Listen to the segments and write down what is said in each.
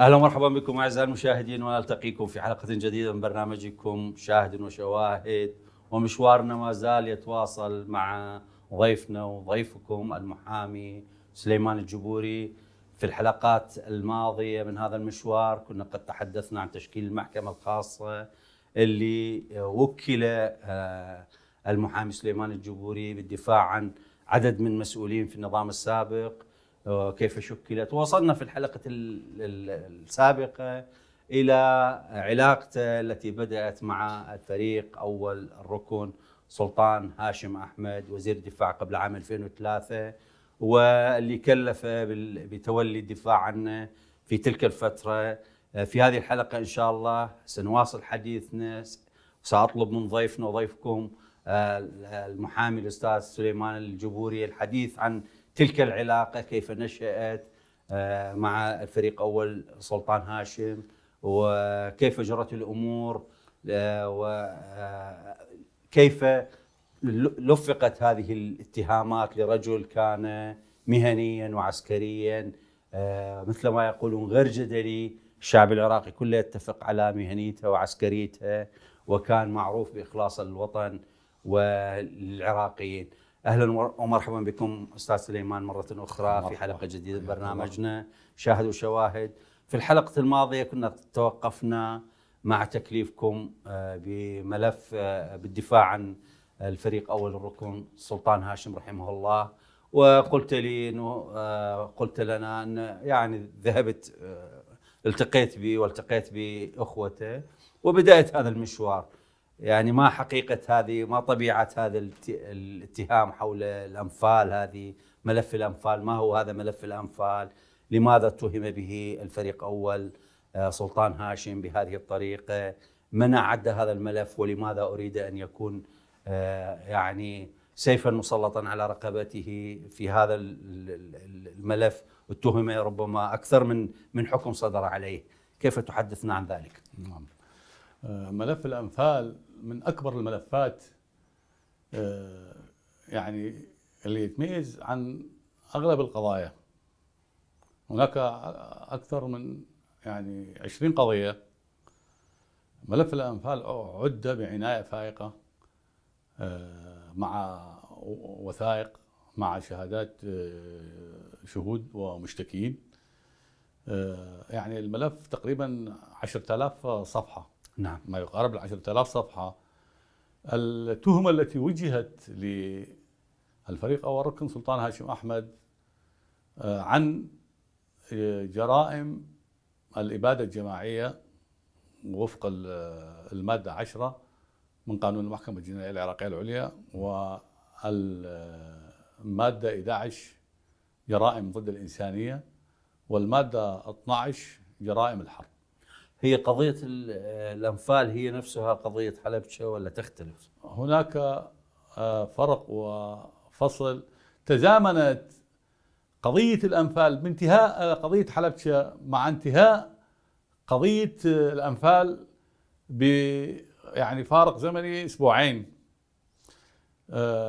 اهلا ومرحبا بكم اعزائي المشاهدين ونلتقيكم في حلقه جديده من برنامجكم شاهد وشواهد ومشوارنا ما زال يتواصل مع ضيفنا وضيفكم المحامي سليمان الجبوري في الحلقات الماضيه من هذا المشوار كنا قد تحدثنا عن تشكيل المحكمه الخاصه اللي وكل آه، المحامي سليمان الجبوري بالدفاع عن عدد من مسؤولين في النظام السابق وكيف شكلت ووصلنا في الحلقة السابقة إلى علاقته التي بدأت مع الفريق أول الركن سلطان هاشم أحمد وزير الدفاع قبل عام 2003 واللي كلف بتولي الدفاع عنه في تلك الفترة في هذه الحلقة إن شاء الله سنواصل حديثنا سأطلب من ضيفنا وضيفكم آه، المحامي الأستاذ سليمان الجبوري الحديث عن تلك العلاقه كيف نشات آه، مع الفريق اول سلطان هاشم وكيف جرت الامور آه، وكيف آه، لفقت هذه الاتهامات لرجل كان مهنيا وعسكريا مثل ما يقولون غير جدلي الشعب العراقي كله يتفق على مهنيته وعسكريته وكان معروف بإخلاص الوطن والعراقيين اهلا ومرحبا بكم استاذ سليمان مره اخرى في حلقه جديده من برنامجنا شاهد وشواهد في الحلقه الماضيه كنا توقفنا مع تكليفكم آه، بملف آه، بالدفاع عن الفريق اول الركن سلطان هاشم رحمه الله وقلت لي انه آه، قلت لنا ان يعني ذهبت التقيت به والتقيت باخوته وبدات هذا المشوار يعني ما حقيقه هذه ما طبيعه هذا الاتهام حول الانفال هذه ملف الانفال ما هو هذا ملف الانفال لماذا اتهم به الفريق اول آه، سلطان هاشم بهذه الطريقه من اعد هذا الملف ولماذا اريد ان يكون آه، يعني سيفا مسلطا على رقبته في هذا الملف اتهم ربما اكثر من من حكم صدر عليه كيف تحدثنا عن ذلك نعم. آه، ملف الانفال من اكبر الملفات آه، يعني اللي يتميز عن اغلب القضايا هناك اكثر من يعني 20 قضيه ملف الانفال عد بعنايه فائقه آه، مع وثائق مع شهادات آه، شهود ومشتكين يعني الملف تقريبا 10000 صفحه نعم ما يقارب ال 10000 صفحه التهمه التي وجهت للفريق او الركن سلطان هاشم احمد آه، عن آه، جرائم الاباده الجماعيه وفق آه، الماده 10 من قانون المحكمه الجنائيه العراقيه العليا والماده 11 جرائم ضد الانسانيه والماده 12 جرائم الحرب هي قضيه آه، الانفال هي نفسها قضيه حلبشه ولا تختلف؟ هناك آه، فرق وفصل تزامنت قضيه الانفال بانتهاء آه، قضيه حلبشه مع انتهاء قضيه الانفال ب يعني فارق زمني اسبوعين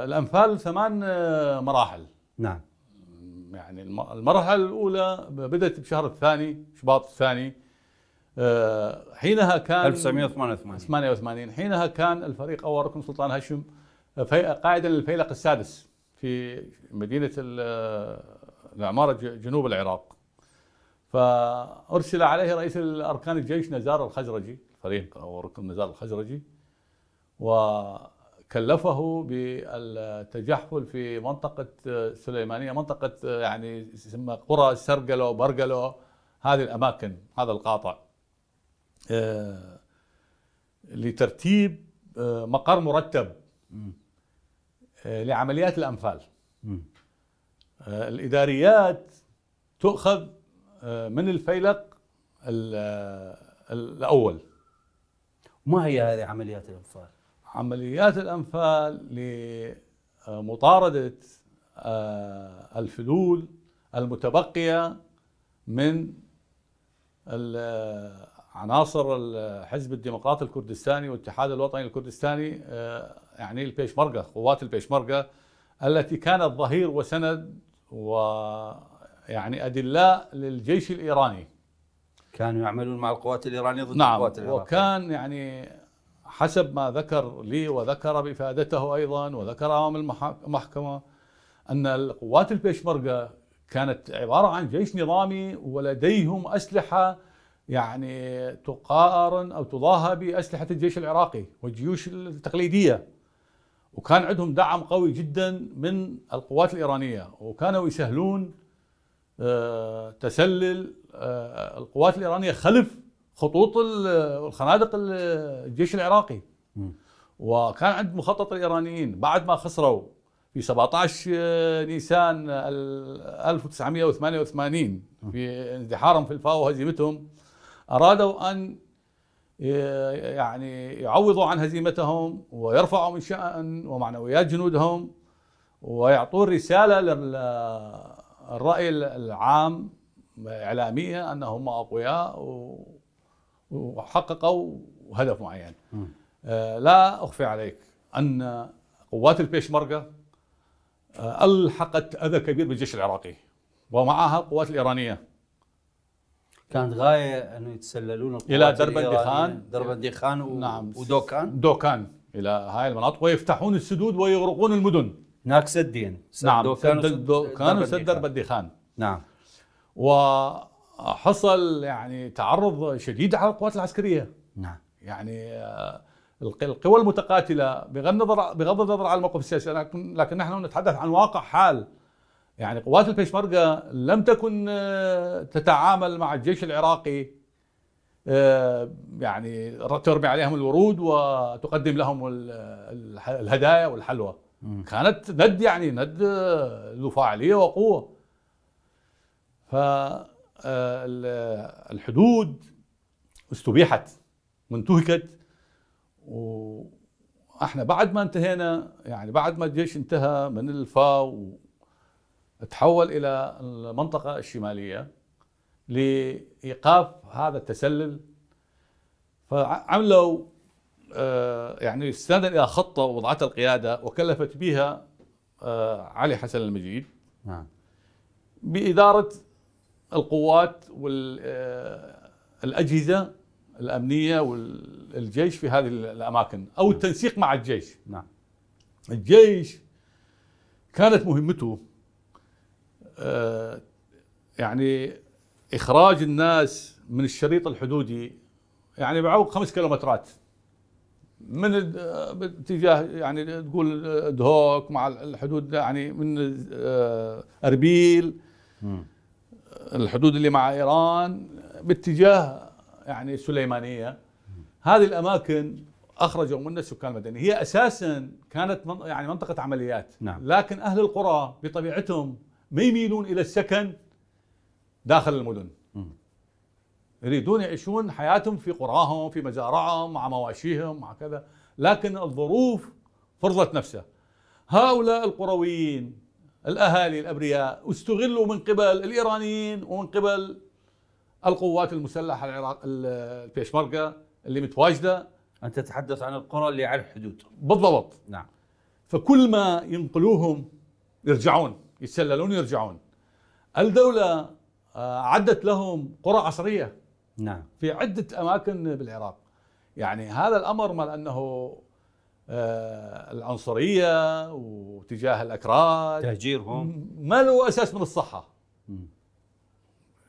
الانفال ثمان مراحل نعم يعني المرحله الاولى بدات بشهر الثاني شباط الثاني آه، حينها كان 1988 88 حينها كان الفريق اول ركن سلطان هاشم آه، قائدا للفيلق السادس في مدينه آه، العماره جنوب العراق فارسل عليه رئيس الاركان الجيش نزار الخزرجي الفريق او ركن نزار الخزرجي وكلفه بالتجحفل في منطقه سليمانيه منطقه يعني يسمى قرى سرقلو برقلو هذه الاماكن هذا القاطع آه، لترتيب آه، مقر مرتب آه، لعمليات الأنفال الإداريات تؤخذ من الفيلق الأول ما هي هذه عمليات الأنفال؟ عمليات الأنفال لمطاردة الفلول المتبقية من عناصر الحزب الديمقراطي الكردستاني والاتحاد الوطني الكردستاني آه، يعني البيشمركة قوات البيشمركة التي كانت ظهير وسند ويعني أدلاء للجيش الإيراني كانوا يعملون مع القوات الإيرانية ضد نعم القوات العراقية وكان يعني حسب ما ذكر لي وذكر بإفادته أيضا وذكر أمام المحكمة أن القوات البيشمركة كانت عبارة عن جيش نظامي ولديهم أسلحة يعني تقارن أو تضاهى بأسلحة الجيش العراقي والجيوش التقليدية وكان عندهم دعم قوي جدا من القوات الإيرانية وكانوا يسهلون آه، تسلل آه، القوات الإيرانية خلف خطوط الخنادق الجيش العراقي وكان عند مخطط الإيرانيين بعد ما خسروا في 17 آه، نيسان 1988 في اندحارهم في الفاو وهزيمتهم أرادوا أن آه، يعني يعوضوا عن هزيمتهم ويرفعوا من شأن ومعنويات جنودهم ويعطوا رسالة للرأي العام إعلامية أنهم أقوياء وحققوا هدف معين آه، لا أخفي عليك أن قوات البيشمركة آه، ألحقت أذى كبير بالجيش العراقي ومعها القوات الإيرانية كانت غايه انه يتسللون الى دربندخان نعم. دخان و... نعم ودوكان دوكان الى هاي المناطق ويفتحون السدود ويغرقون المدن هناك سدين سد نعم دوكان سد دوكان وسد دربندخان نعم وحصل يعني تعرض شديد على القوات العسكريه نعم يعني آه، القوى المتقاتله بغض النظر بغض النظر عن الموقف السياسي لكن نحن نتحدث عن واقع حال يعني قوات البيشمركة لم تكن آه، تتعامل مع الجيش العراقي آه، يعني ترمي عليهم الورود وتقدم لهم آه، الهدايا والحلوى كانت ند يعني ند ذو فاعلية وقوة فالحدود استبيحت وانتهكت واحنا بعد ما انتهينا يعني بعد ما الجيش انتهى من الفا تحول الى المنطقه الشماليه لايقاف هذا التسلل فعملوا آه، يعني استنادا الى خطه وضعتها القياده وكلفت بها آه، علي حسن المجيد نعم باداره القوات والاجهزه آه، الامنيه والجيش في هذه الاماكن او نعم. التنسيق مع الجيش نعم الجيش كانت مهمته يعني اخراج الناس من الشريط الحدودي يعني بعوق خمس كيلومترات من اتجاه يعني تقول دهوك مع الحدود يعني من اربيل الحدود اللي مع ايران باتجاه يعني سليمانيه هذه الاماكن اخرجوا منها السكان المدني هي اساسا كانت يعني منطقه عمليات نعم. لكن اهل القرى بطبيعتهم ما يميلون الى السكن داخل المدن يريدون يعيشون حياتهم في قراهم في مزارعهم مع مواشيهم مع كذا لكن الظروف فرضت نفسها هؤلاء القرويين الاهالي الابرياء استغلوا من قبل الايرانيين ومن قبل القوات المسلحه العراق البيشمركه اللي متواجده انت تتحدث عن القرى اللي على الحدود بالضبط نعم فكل ما ينقلوهم يرجعون يتسللون يرجعون الدولة آه، عدت لهم قرى عصرية نعم في عدة أماكن بالعراق يعني هذا الأمر مال أنه آه، العنصرية واتجاه الأكراد تهجيرهم ما له أساس من الصحة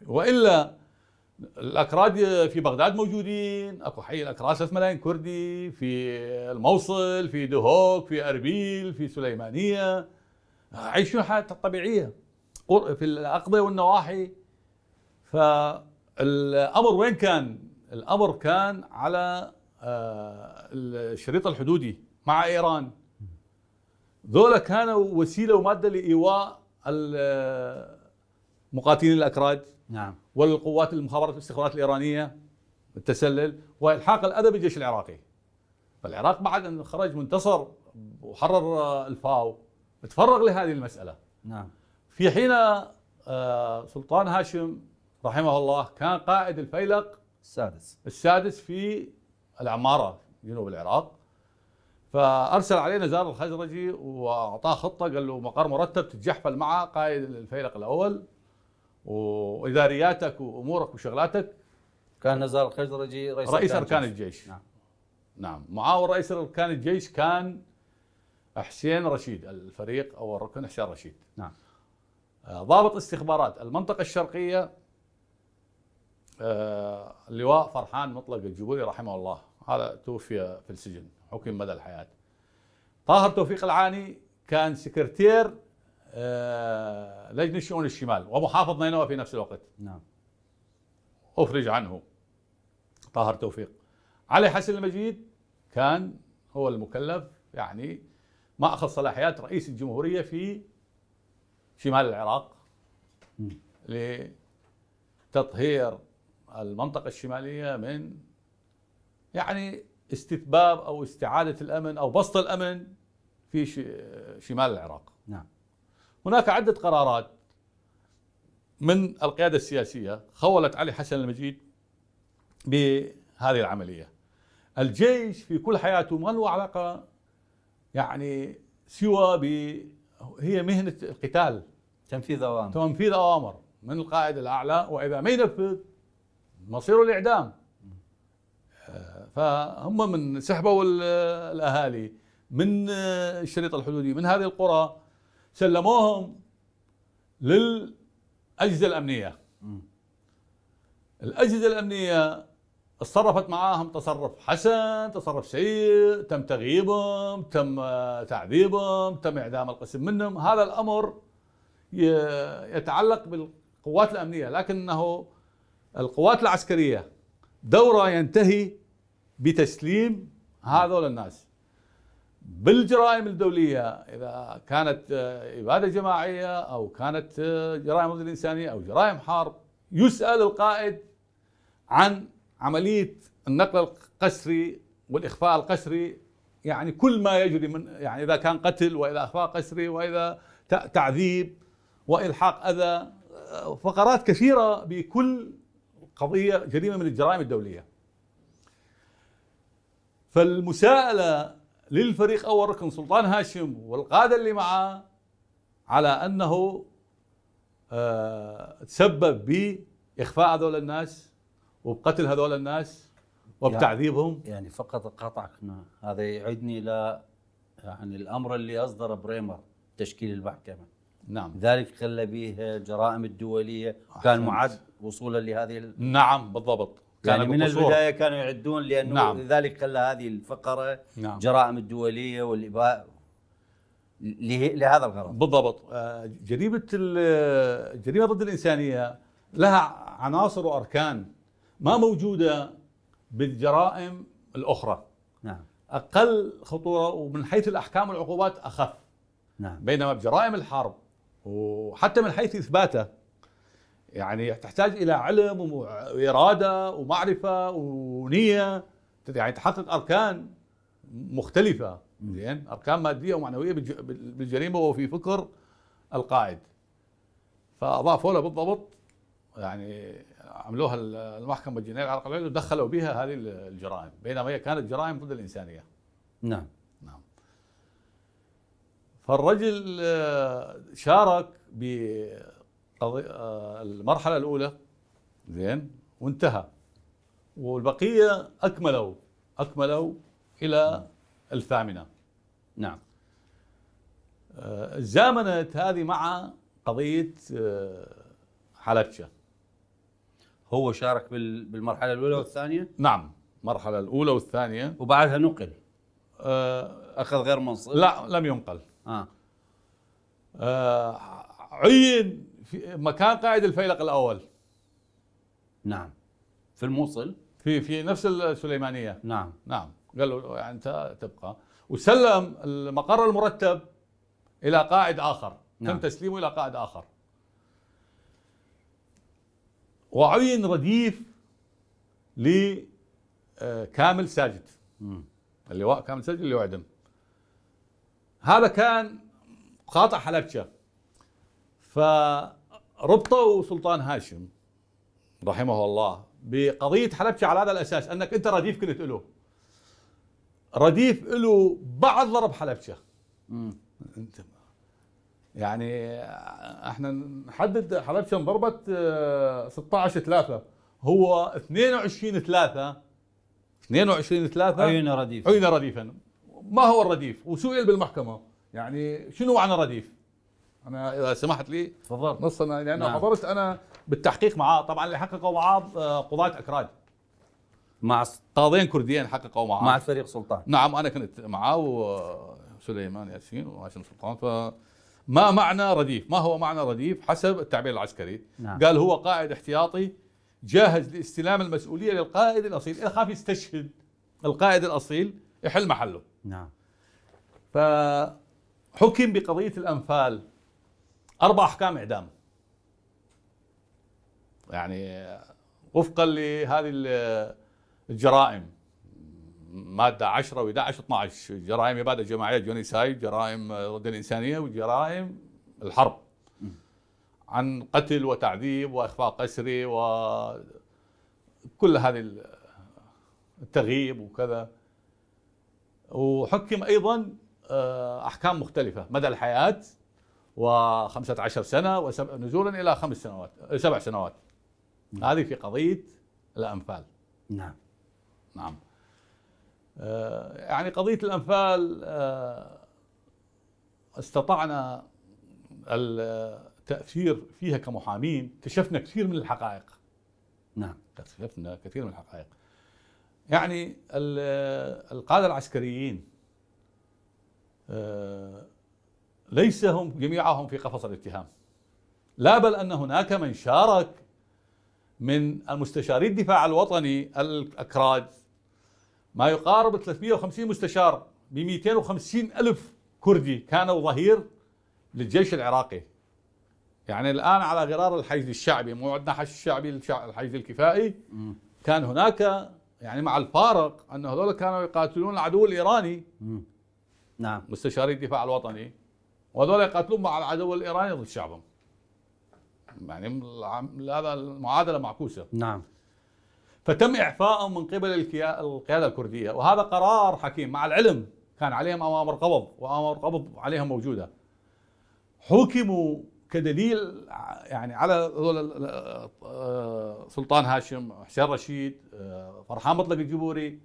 وإلا الأكراد في بغداد موجودين أكو حي الأكراد 3 ملايين كردي في الموصل في دهوك في أربيل في سليمانية عايشون حياتها الطبيعيه في الاقضيه والنواحي فالامر وين كان؟ الامر كان على آه، الشريط الحدودي مع ايران ذولا كانوا وسيله وماده لايواء المقاتلين الاكراد نعم والقوات المخابرات الاستخبارات الايرانيه التسلل والحاق الاذى بالجيش العراقي فالعراق بعد ان خرج منتصر وحرر الفاو تفرغ لهذه المسألة نعم في حين آه، سلطان هاشم رحمه الله كان قائد الفيلق السادس السادس في العمارة جنوب العراق فارسل عليه نزار الخزرجي واعطاه خطه قال له مقر مرتب تتجحفل معه قائد الفيلق الاول وادارياتك وامورك وشغلاتك كان نزار الخزرجي رئيس, رئيس اركان الجيش, الجيش. نعم نعم معاون رئيس اركان الجيش كان حسين رشيد الفريق او الركن حسين رشيد نعم آه، ضابط استخبارات المنطقه الشرقيه آه، اللواء فرحان مطلق الجبوري رحمه الله هذا توفي في السجن حكم مدى الحياه طاهر توفيق العاني كان سكرتير آه، لجنه شؤون الشمال ومحافظ نينوى في نفس الوقت نعم افرج عنه طاهر توفيق علي حسن المجيد كان هو المكلف يعني ما اخذ صلاحيات رئيس الجمهوريه في شمال العراق لتطهير المنطقه الشماليه من يعني استتباب او استعاده الامن او بسط الامن في شمال العراق. نعم. هناك عده قرارات من القياده السياسيه خولت علي حسن المجيد بهذه العمليه. الجيش في كل حياته ما له علاقه يعني سوى ب هي مهنه القتال تنفيذ اوامر تنفيذ اوامر من القائد الاعلى واذا ما ينفذ مصيره الاعدام آه، فهم من سحبوا الاهالي من آه، الشريط الحدودي من هذه القرى سلموهم للاجهزه الامنيه الاجهزه الامنيه تصرفت معاهم تصرف حسن تصرف سيء تم تغييبهم تم آه، تعذيبهم تم إعدام القسم منهم هذا الأمر يتعلق بالقوات الأمنية لكنه القوات العسكرية دوره ينتهي بتسليم هذول الناس بالجرائم الدولية إذا كانت آه، إبادة جماعية أو كانت آه، جرائم ضد الإنسانية أو جرائم حرب يسأل القائد عن عمليه النقل القسري والاخفاء القسري يعني كل ما يجري من يعني اذا كان قتل واذا اخفاء قسري واذا تعذيب والحاق اذى فقرات كثيره بكل قضيه جريمه من الجرائم الدوليه. فالمساءله للفريق اول ركن سلطان هاشم والقاده اللي معاه على انه آه، تسبب باخفاء هذول الناس وبقتل هذول الناس يعني وبتعذيبهم يعني فقط قطعك هذا يعيدني الى يعني الامر اللي اصدر بريمر تشكيل المحكمه نعم ذلك خلى به جرائم الدوليه كان معد وصولا لهذه ال... نعم بالضبط كان يعني من بقصور. البدايه كانوا يعدون لانه نعم. لذلك خلى هذه الفقره نعم. جرائم الدوليه والاباء لهذا الغرض بالضبط آه، جريمه الجريمه ضد الانسانيه لها عناصر واركان ما موجوده بالجرائم الاخرى نعم اقل خطوره ومن حيث الاحكام والعقوبات اخف نعم بينما بجرائم الحرب وحتى من حيث اثباته يعني تحتاج الى علم واراده ومعرفه ونيه يعني تحقق اركان مختلفه زين اركان ماديه ومعنويه بالجريمه وفي فكر القائد فاضافوا له بالضبط يعني عملوها المحكمه الجنائيه العراق العليا ودخلوا بها هذه الجرائم بينما هي كانت جرائم ضد الانسانيه نعم نعم فالرجل آه، شارك آه، المرحله الاولى زين وانتهى والبقيه اكملوا اكملوا الى الثامنه نعم آه، زامنت هذه مع قضيه حلبشه هو شارك بالمرحله الاولى والثانيه نعم المرحله الاولى والثانيه وبعدها نقل آه، اخذ غير منصب لا لم ينقل آه. اه, عين في مكان قائد الفيلق الاول نعم في الموصل في في نفس السليمانيه نعم نعم قال له يعني انت تبقى وسلم المقر المرتب الى قائد اخر نعم. تم تسليمه الى قائد اخر وعين رديف لكامل ساجد اللواء كامل ساجد اللي وعدم هذا كان قاطع حلبشه فربطوا سلطان هاشم رحمه الله بقضيه حلبشه على هذا الاساس انك انت رديف كنت له رديف له بعض ضرب حلبشه انت يعني احنا نحدد حلبشه ضربت 16 3 هو 22 3 22 3 عين رديفا عين رديفا ما هو الرديف؟ وسئل بالمحكمه يعني شنو معنى رديف؟ انا اذا سمحت لي تفضل نص انا لانه نعم. حضرت انا بالتحقيق معاه طبعا اللي حققوا معاه آه، قضاه اكراد مع قاضيين كرديين حققوا معاه مع الفريق سلطان نعم انا كنت معاه وسليمان ياسين وهاشم سلطان ف ما معنى رديف ما هو معنى رديف حسب التعبير العسكري نعم. قال هو قائد احتياطي جاهز لاستلام المسؤولية للقائد الأصيل إذا خاف يستشهد القائد الأصيل يحل محله نعم فحكم بقضية الأنفال أربع أحكام إعدام يعني وفقا لهذه الجرائم ماده 10 و11 12 جرائم اباده جماعيه جونيسايد جرائم ضد الانسانيه وجرائم الحرب عن قتل وتعذيب واخفاء قسري وكل هذه التغييب وكذا وحكم ايضا آه، احكام مختلفه مدى الحياه و15 سنه ونزولا الى خمس سنوات آه، سبع سنوات نعم. هذه في قضيه الانفال نعم نعم آه، يعني قضية الأنفال آه، استطعنا التأثير فيها كمحامين كشفنا كثير من الحقائق نعم كشفنا كثير من الحقائق يعني القادة العسكريين آه، ليس هم جميعهم في قفص الاتهام لا بل أن هناك من شارك من المستشاري الدفاع الوطني الأكراد ما يقارب 350 مستشار ب 250 ألف كردي كانوا ظهير للجيش العراقي يعني الآن على غرار الحشد الشعبي مو عندنا حشد شعبي الحشد الكفائي كان هناك يعني مع الفارق أن هذول كانوا يقاتلون العدو الإيراني نعم مستشاري الدفاع الوطني وهذول يقاتلون مع العدو الإيراني ضد شعبهم يعني هذا المعادلة معكوسة نعم فتم اعفائهم من قبل القيادة الكردية وهذا قرار حكيم مع العلم كان عليهم أوامر قبض وأوامر قبض عليهم موجودة حكموا كدليل يعني على هذول آه، سلطان هاشم حسين رشيد آه، فرحان مطلق الجبوري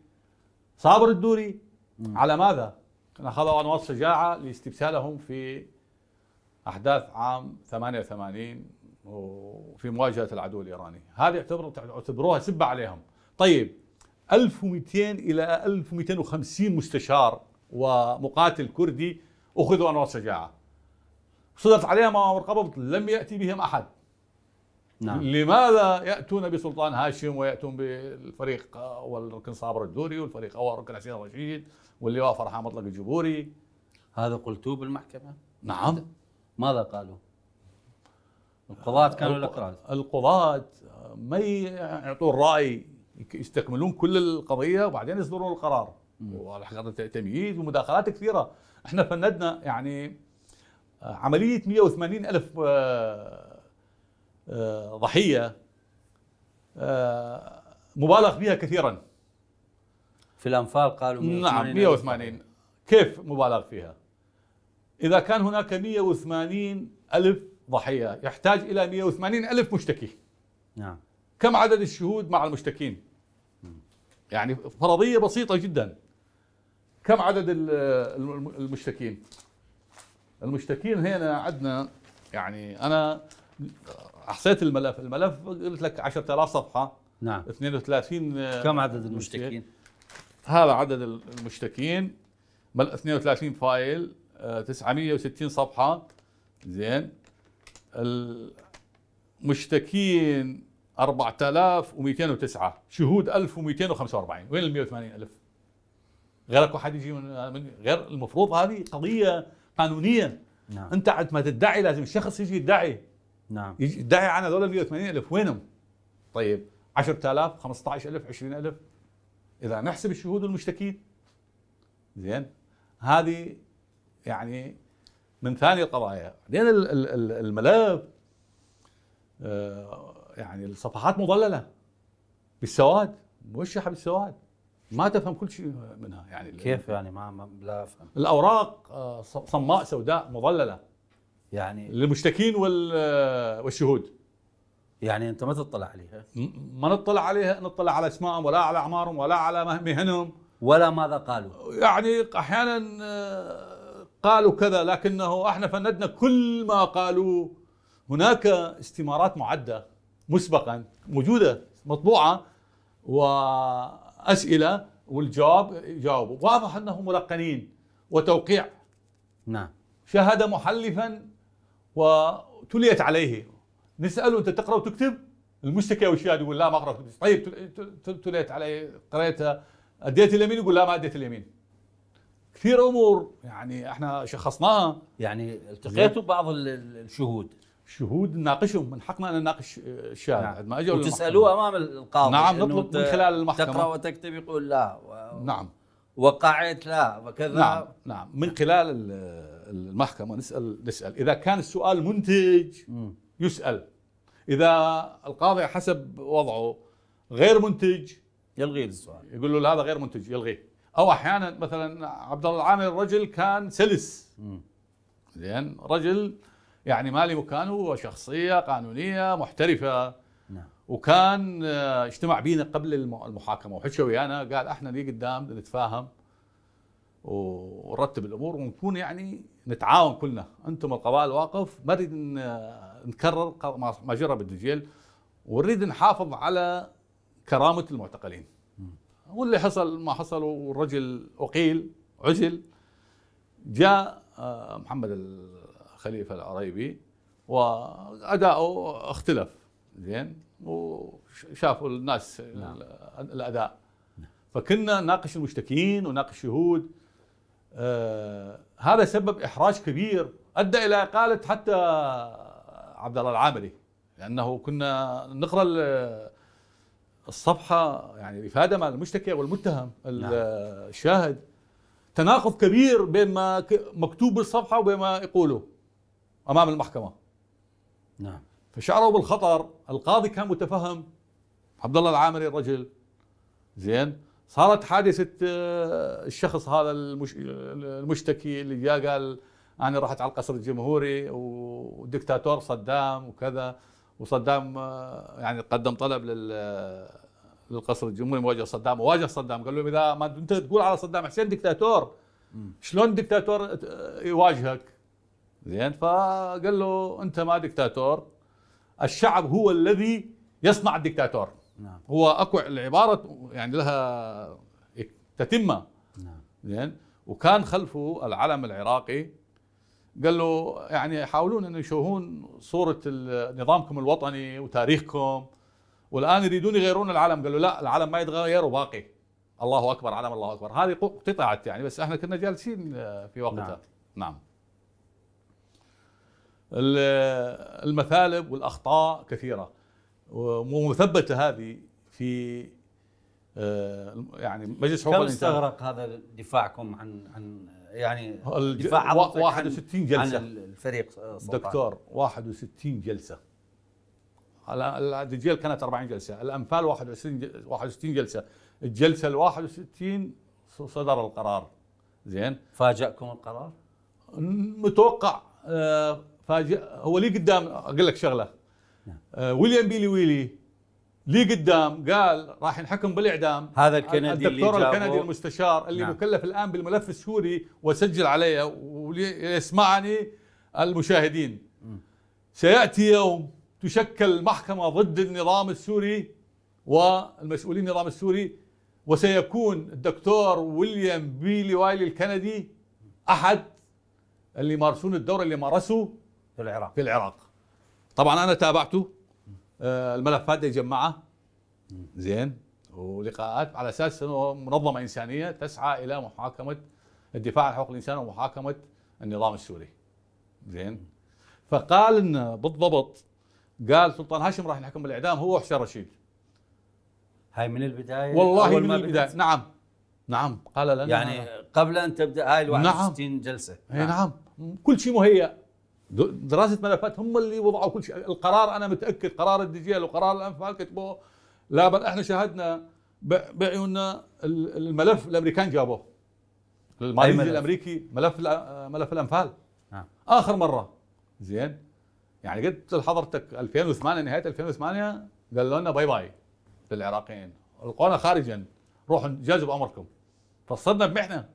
صابر الدوري م. على ماذا؟ اخذوا انواط شجاعه لاستبسالهم في احداث عام 88 وفي مواجهه العدو الايراني هذه اعتبروا اعتبروها سبه عليهم طيب 1200 الى 1250 مستشار ومقاتل كردي اخذوا انوار الشجاعه صدرت عليهم اوامر قبض لم ياتي بهم احد نعم. لماذا ياتون بسلطان هاشم وياتون بالفريق والركن صابر الدوري والفريق او ركن حسين الرشيد واللواء فرحان مطلق الجبوري هذا قلتوه بالمحكمه؟ نعم ماذا قالوا؟ القضاة كانوا الأكراد القضاة ما يعطون رأي يستكملون كل القضية وبعدين يصدرون القرار وعلى تمييز ومداخلات كثيرة احنا فندنا يعني آه، عملية 180 ألف آه، آه، ضحية مبالغ فيها كثيرا في الأنفال قالوا 180 نعم 180 كيف مبالغ فيها إذا كان هناك 180 ألف ضحية يحتاج إلى 180 ألف مشتكي نعم كم عدد الشهود مع المشتكين يعني فرضية بسيطة جدا كم عدد المشتكين المشتكين هنا عندنا يعني أنا احصيت الملف الملف قلت لك 10000 صفحه نعم 32 آه، كم عدد المشتكين هذا عدد المشتكين 32 فايل 960 آه، صفحه زين المشتكين 4209 شهود 1245 وين ال 180000 غيرك واحد يجي من غير المفروض هذه قضيه قانونيه نعم. انت عندما ما تدعي لازم الشخص يجي يدعي نعم يجي يدعي عن هذول 180000 وينهم طيب 10000 15000 20000 اذا نحسب الشهود والمشتكين زين هذه يعني من ثاني القضايا لأن الملف آه، يعني الصفحات مضللة بالسواد موشحة بالسواد ما تفهم كل شيء منها يعني كيف يعني ما, ما لا افهم الاوراق آه، صماء سوداء مضلله يعني للمشتكين آه، والشهود يعني انت ما تطلع عليها ما نطلع عليها نطلع على اسمائهم ولا على اعمارهم ولا على مهنهم ولا ماذا قالوا يعني احيانا قالوا كذا لكنه احنا فندنا كل ما قالوه هناك استمارات معده مسبقا موجوده مطبوعه واسئله والجواب يجاوبوا واضح انهم ملقنين وتوقيع نعم شهد محلفا وتليت عليه نساله انت تقرا وتكتب المشتكي او الشاهد يقول لا ما اقرا طيب تليت عليه قريتها اديت اليمين يقول لا ما اديت اليمين كثير امور يعني احنا شخصناها يعني التقيتوا بعض الشهود شهود نناقشهم من حقنا ان نناقش الشاهد نعم. ما اجوا وتسالوه امام القاضي نعم نطلب من خلال المحكمه تقرا وتكتب يقول لا و... نعم وقعت لا وكذا نعم نعم من خلال المحكمه نسال نسال اذا كان السؤال منتج يسال اذا القاضي حسب وضعه غير منتج يلغي السؤال يقول له هذا غير منتج يلغيه او احيانا مثلا عبد الله العامر رجل كان سلس زين رجل يعني مالي مكانه وشخصيه قانونيه محترفه نعم. وكان آه، اجتمع بينا قبل المحاكمه وحكى ويانا قال احنا نيجي قدام نتفاهم ونرتب الامور ونكون يعني نتعاون كلنا انتم القضاء الواقف ما نريد نكرر ما جرى بالدجيل ونريد نحافظ على كرامه المعتقلين واللي حصل ما حصل والرجل أقيل عزل جاء آه، محمد الخليفة العريبي وأداؤه اختلف زين وشافوا الناس نعم. الأداء فكنا نناقش المشتكين وناقش الشهود آه، هذا سبب إحراج كبير أدى إلى إقالة حتى عبد الله العامري لأنه كنا نقرأ الصفحه يعني الافاده مع المشتكي والمتهم نعم. الشاهد تناقض كبير بين ما مكتوب بالصفحه وبين ما يقوله امام المحكمه نعم فشعروا بالخطر القاضي كان متفهم عبد الله العامري الرجل زين صارت حادثه آه، الشخص هذا المش... المشتكي اللي جاء قال انا رحت على القصر الجمهوري ودكتاتور صدام وكذا وصدام آه، يعني قدم طلب لل آه، للقصر الجمهوري مواجهه صدام وواجه صدام قال له اذا ما انت تقول على صدام حسين دكتاتور شلون دكتاتور آه، يواجهك؟ زين فقال له انت ما دكتاتور الشعب هو الذي يصنع الدكتاتور نعم. هو اكو العباره يعني لها تتمه نعم زين وكان خلفه العلم العراقي قال له يعني يحاولون أن يشوهون صورة نظامكم الوطني وتاريخكم والآن يريدون يغيرون العلم قال له لا العلم ما يتغير وباقي الله أكبر علم الله أكبر هذه قطعت يعني بس احنا كنا جالسين آه، في وقتها نعم, نعم. المثالب والأخطاء كثيرة ومثبتة هذه في آه، يعني مجلس حقوق الانسان كم استغرق هذا دفاعكم عن عن يعني دفاع 61 جلسه عن الفريق السلطان. آه، دكتور 61 جلسه الدجيل كانت 40 جلسه الانفال 21 61 جلسه الجلسه ال 61 صدر القرار زين فاجاكم القرار؟ متوقع آه، فاجئ هو لي قدام اقول لك شغله نعم. آه، ويليام بيلي ويلي لي قدام قال راح ينحكم بالاعدام هذا الكندي الدكتور اللي الكندي المستشار اللي نعم. مكلف الان بالملف السوري وسجل عليه ويسمعني المشاهدين سياتي يوم تشكل محكمه ضد النظام السوري والمسؤولين النظام السوري وسيكون الدكتور ويليام بيلي وايلي الكندي احد اللي مارسون الدور اللي مارسوه في العراق في العراق طبعا انا تابعته آه، الملفات دي يجمعها زين ولقاءات على اساس انه منظمه انسانيه تسعى الى محاكمه الدفاع عن حقوق الانسان ومحاكمه النظام السوري زين فقال لنا بالضبط قال سلطان هاشم راح يحكم بالاعدام هو وحسين رشيد هاي من البدايه والله من البدايه نعم نعم قال لنا يعني نعم. قبل ان تبدا هاي ال 61 نعم. جلسه نعم. نعم كل شيء مهيأ دراسه ملفات هم اللي وضعوا كل شيء القرار انا متاكد قرار الدجيل وقرار الانفال كتبوه لا بل احنا شاهدنا بعيوننا الملف الامريكان جابوه الماليزي الامريكي ملف ملف الانفال آه. اخر مره زين يعني قلت لحضرتك 2008 نهايه 2008 قالوا لنا باي باي للعراقيين القونا خارجا روحوا جازوا بامركم فصرنا بمحنه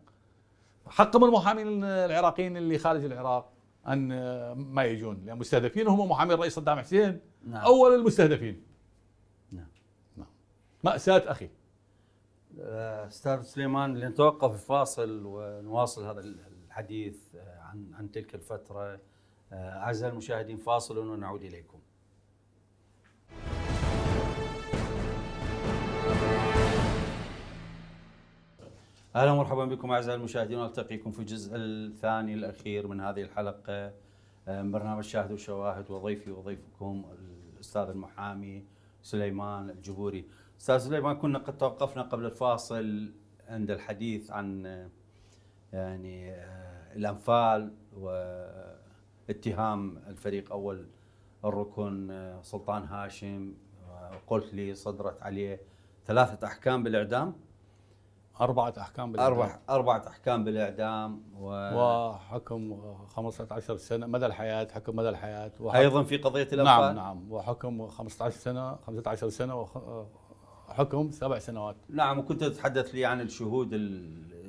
حقم المحامين العراقيين اللي خارج العراق ان ما يجون لان مستهدفين هم محامي الرئيس صدام حسين نعم. اول المستهدفين نعم نعم ماساه اخي آه، استاذ سليمان لنتوقف فاصل ونواصل هذا الحديث عن عن تلك الفتره آه، اعزائي المشاهدين فاصل ونعود اليكم اهلا ومرحبا بكم اعزائي المشاهدين والتقيكم في الجزء الثاني الاخير من هذه الحلقه من برنامج شاهد وشواهد وضيفي وضيفكم الاستاذ المحامي سليمان الجبوري. استاذ سليمان كنا قد توقفنا قبل الفاصل عند الحديث عن يعني الانفال واتهام الفريق اول الركن سلطان هاشم وقلت لي صدرت عليه ثلاثه احكام بالاعدام أربعة أحكام بالإعدام أربع أربعة أحكام بالإعدام و... وحكم 15 سنة مدى الحياة حكم مدى الحياة وحكم... أيضا في قضية الأنفال نعم نعم وحكم 15 سنة 15 سنة وحكم سبع سنوات نعم وكنت تتحدث لي عن الشهود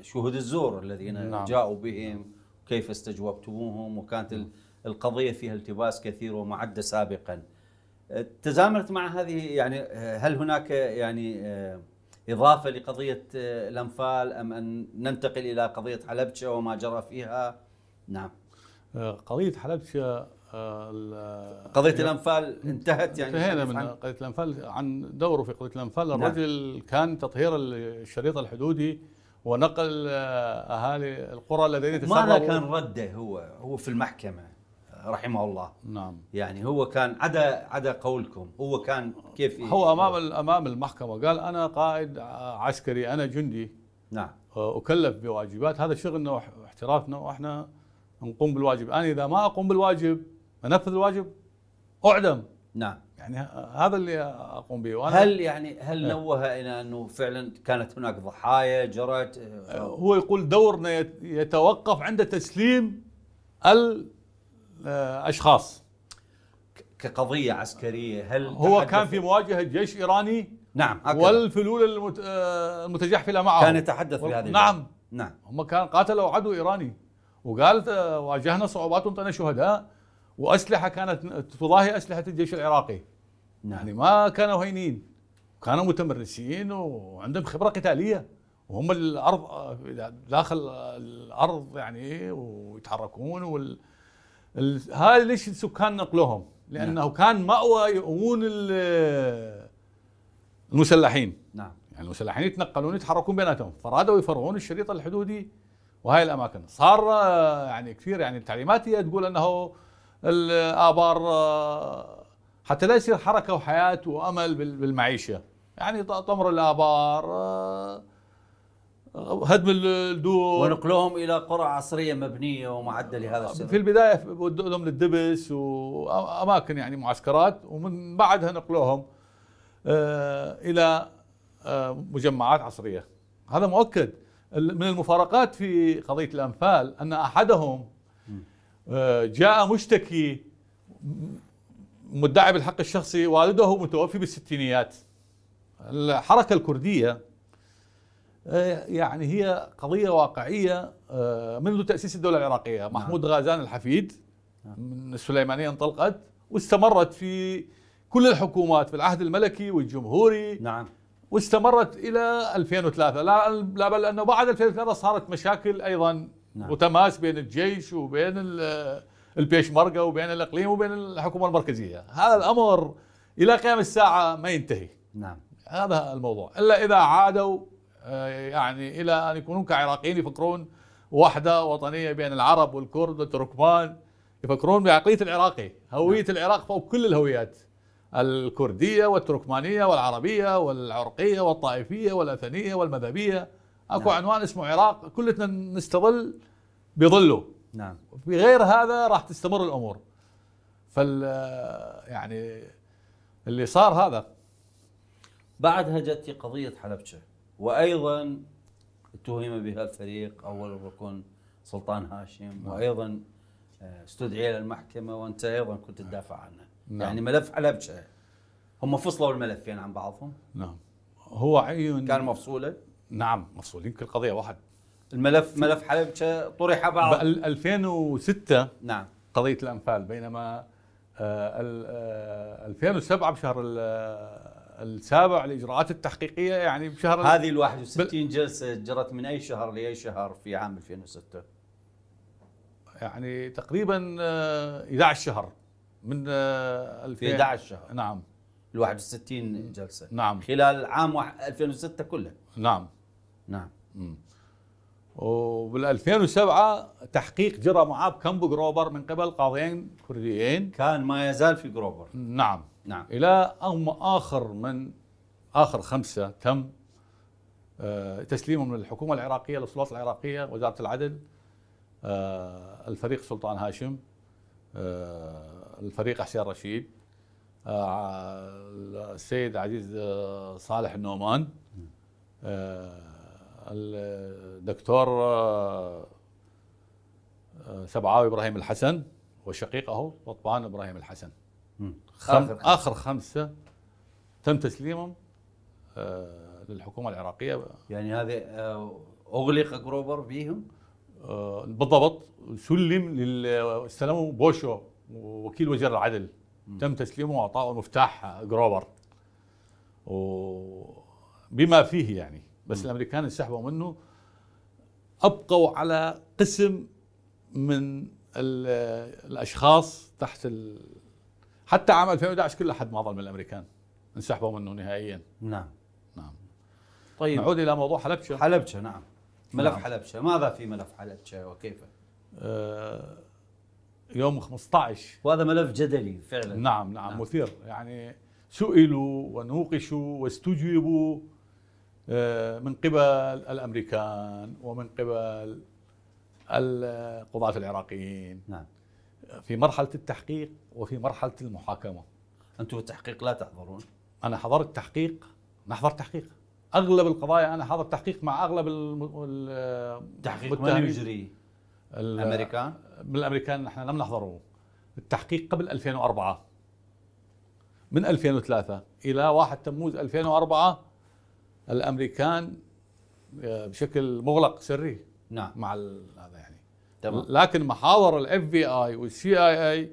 شهود الزور الذين نعم. جاءوا بهم وكيف استجوبتموهم وكانت القضية فيها التباس كثير ومعدة سابقا تزامنت مع هذه يعني هل هناك يعني إضافة لقضية آه، الأنفال أم أن ننتقل إلى قضية حلبشة وما جرى فيها نعم آه، قضية حلبشة آه، قضية يعني الأنفال انتهت يعني انتهينا من قضية الأنفال عن دوره في قضية الأنفال نعم. الرجل نعم. كان تطهير الشريط الحدودي ونقل أهالي القرى الذين تسربوا ماذا كان رده هو هو في المحكمة رحمه الله نعم يعني هو كان عدا عدا قولكم هو كان كيف هو امام امام المحكمه قال انا قائد عسكري انا جندي نعم آه، اكلف بواجبات هذا شغلنا واحترافنا واحنا نقوم بالواجب انا اذا ما اقوم بالواجب انفذ الواجب اعدم نعم يعني هذا اللي اقوم به وأنا هل يعني هل إيه. نوه الى انه فعلا كانت هناك ضحايا جرت هو يقول دورنا يتوقف عند تسليم ال آه، اشخاص كقضيه عسكريه هل هو كان في مواجهه جيش ايراني نعم أكبر. والفلول المت... آه، المتجحفله معه كان يتحدث بهذه هذه نعم نعم هم كان قاتلوا عدو ايراني وقال آه، واجهنا صعوبات وانطينا شهداء واسلحه كانت تضاهي اسلحه الجيش العراقي نعم. يعني ما كانوا هينين كانوا متمرسين وعندهم خبره قتاليه وهم الارض داخل الارض يعني ويتحركون وال هاي ليش السكان نقلوهم لانه نعم. كان ماوى يؤون المسلحين نعم يعني المسلحين يتنقلون يتحركون بيناتهم فرادوا يفرغون الشريط الحدودي وهاي الاماكن صار آه، يعني كثير يعني التعليمات هي تقول انه الابار آه، حتى لا يصير حركه وحياه وامل بالمعيشه يعني طمر الابار آه، هدم الدور ونقلهم الى قرى عصريه مبنيه ومعدله لهذا السبب في البدايه ودوهم للدبس واماكن يعني معسكرات ومن بعدها نقلوهم آه، الى آه، مجمعات عصريه هذا مؤكد من المفارقات في قضيه الانفال ان احدهم آه، جاء مشتكي مدعي بالحق الشخصي والده متوفي بالستينيات الحركه الكرديه آه، يعني هي قضيه واقعيه آه، منذ تاسيس الدوله العراقيه نعم. محمود غازان الحفيد من السليمانيه انطلقت واستمرت في كل الحكومات في العهد الملكي والجمهوري نعم واستمرت الى 2003 لا, لا بل انه بعد 2003 صارت مشاكل ايضا نعم. وتماس بين الجيش وبين البيشمركه وبين الاقليم وبين الحكومه المركزيه هذا الامر الى قيام الساعه ما ينتهي نعم هذا الموضوع الا اذا عادوا آه، يعني إلى أن يكونون كعراقيين يفكرون وحدة وطنية بين العرب والكرد والتركمان يفكرون بعقلية العراقي هوية نعم. العراق فوق كل الهويات الكردية والتركمانية والعربية والعرقية والطائفية والأثنية والمذهبية أكو نعم. عنوان اسمه عراق كلنا نستظل بظله نعم بغير هذا راح تستمر الأمور فال آه، يعني اللي صار هذا بعد هجت قضية حلبشة وايضا اتهم بها الفريق اول الركن سلطان هاشم نعم. وايضا آه، استدعي الى المحكمه وانت ايضا كنت نعم. تدافع عنه نعم. يعني ملف حلبشه هم فصلوا الملفين عن بعضهم نعم هو عين كان مفصوله نعم مفصولين كل قضيه واحد الملف ملف حلبشه طرح بعض 2006 نعم قضيه الانفال بينما 2007 آه، آه، بشهر السابع الاجراءات التحقيقيه يعني بشهر هذه ال 61 بل... جلسه جرت من اي شهر لاي شهر في عام 2006 يعني تقريبا 11 آه، شهر من 2000 في 11 شهر نعم ال 61 جلسه نعم خلال عام 2006 كله نعم نعم وبال 2007 تحقيق جرى معاه بكامب جروبر من قبل قاضيين كرديين كان ما يزال في جروبر نعم نعم الى أم اخر من اخر خمسه تم آه، تسليمهم للحكومه العراقيه للسلطات العراقيه وزاره العدل آه، الفريق سلطان هاشم آه، الفريق حسين رشيد السيد عزيز صالح النومان الدكتور سبعاوي ابراهيم الحسن وشقيقه وطبان ابراهيم الحسن خم آخر, خمسة. تم تسليمهم آه للحكومة العراقية يعني هذا آه أغلق جروبر فيهم؟ آه بالضبط سلم لل استلموا بوشو وكيل وزير العدل م. تم تسليمه وأعطاه مفتاح جروبر وبما فيه يعني بس م. الأمريكان انسحبوا منه أبقوا على قسم من الأشخاص تحت حتى عام 2011 كل احد ما ظلم الامريكان انسحبوا منه نهائيا نعم نعم طيب نعود الى موضوع حلبشه حلبشه نعم, نعم. ملف نعم. حلبشه ماذا في ملف حلبشه وكيف آه يوم 15 وهذا ملف جدلي فعلا نعم نعم, نعم. مثير يعني سئلوا ونوقشوا واستجيبوا آه، من قبل الامريكان ومن قبل القضاة العراقيين نعم في مرحله التحقيق وفي مرحله المحاكمه انتم التحقيق لا تحضرون انا حضرت تحقيق نحضر تحقيق اغلب القضايا انا حضرت تحقيق مع اغلب التحقيق من يجري الامريكان من الامريكان نحن لم نحضره التحقيق قبل 2004 من 2003 الى 1 تموز 2004 الامريكان آه، بشكل مغلق سري نعم مع هذا يعني تمام. لكن محاور الاف بي اي والسي اي اي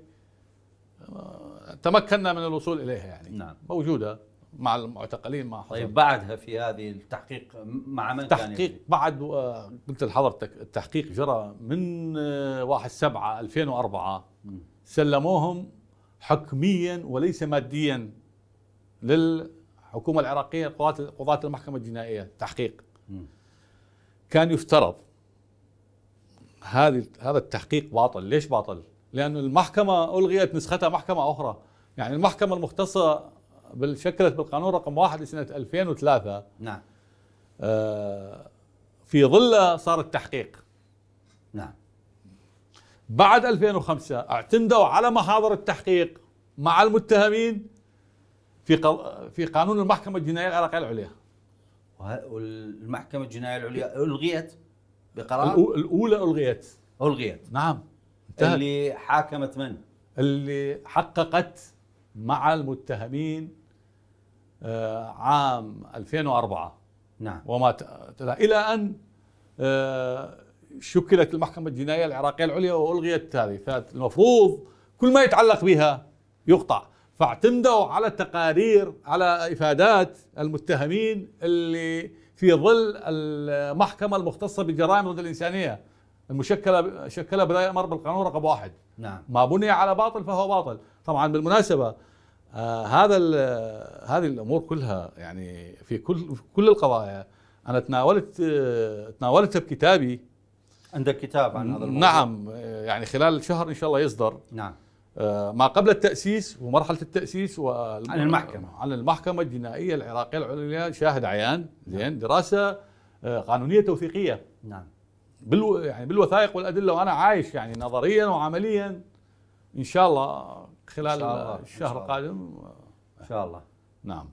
تمكنا من الوصول اليها يعني نعم. موجوده مع المعتقلين مع حضرتك طيب بعدها في هذه التحقيق مع من تحقيق كان بعد آه، قلت لحضرتك التحقيق جرى من 1 7 2004 سلموهم حكميا وليس ماديا للحكومه العراقيه قضاه المحكمه الجنائيه تحقيق كان يفترض هذه هذا التحقيق باطل ليش باطل لأن المحكمة ألغيت نسختها محكمة أخرى يعني المحكمة المختصة شكلت بالقانون رقم واحد لسنة 2003 نعم آه في ظله صار التحقيق نعم بعد 2005 اعتمدوا على محاضر التحقيق مع المتهمين في قل... في قانون المحكمة الجنائية العراقية العليا والمحكمة الجنائية العليا ألغيت بقرار الاولى الغيت الغيت نعم انتهت. اللي حاكمت من اللي حققت مع المتهمين آه، عام 2004 نعم وما الى ان آه، شكلت المحكمة الجنائية العراقية العليا وألغيت هذه فالمفروض كل ما يتعلق بها يقطع فاعتمدوا على التقارير على إفادات المتهمين اللي في ظل المحكمة المختصة بالجرائم ضد الإنسانية المشكلة شكلها بداية أمر بالقانون رقم واحد نعم. ما بني على باطل فهو باطل طبعا بالمناسبة آه هذا هذه الأمور كلها يعني في كل في كل القضايا أنا تناولت آه تناولتها بكتابي عندك كتاب عن هذا الموضوع نعم آه، يعني خلال شهر إن شاء الله يصدر نعم آه، ما قبل التأسيس ومرحلة التأسيس عن المحكمة آه، عن المحكمة الجنائية العراقية العليا شاهد عيان زين نعم. دراسة آه، قانونية توثيقية نعم بالو يعني بالوثائق والأدلة وأنا عايش يعني نظريا وعمليا إن شاء الله خلال شاء الله. الشهر القادم إن شاء الله نعم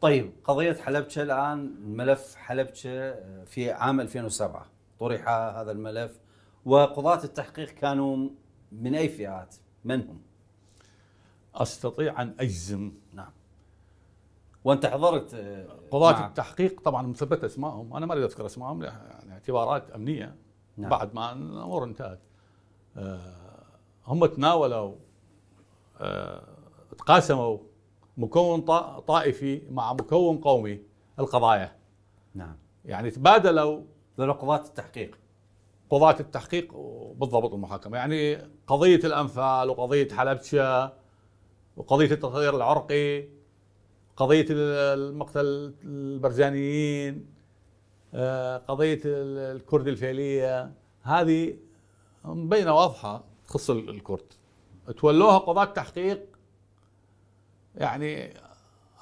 طيب قضية حلبشة الآن ملف حلبشة في عام 2007 طرح هذا الملف وقضاة التحقيق كانوا من أي فئات؟ من هم؟ استطيع ان اجزم نعم وانت حضرت آه، قضاة التحقيق طبعا مثبت اسمائهم انا ما اريد اذكر اسمائهم يعني اعتبارات امنيه نعم. بعد ما الامور انتهت آه، هم تناولوا آه، تقاسموا مكون طائفي مع مكون قومي القضايا نعم يعني تبادلوا ذول قضاة التحقيق قضاة التحقيق وبالضبط المحاكمة يعني قضية الأنفال وقضية حلبشة وقضية التطهير العرقي قضية المقتل البرزانيين آه، قضية الكرد الفعلية هذه مبينة واضحة تخص الكرد تولوها قضاة تحقيق يعني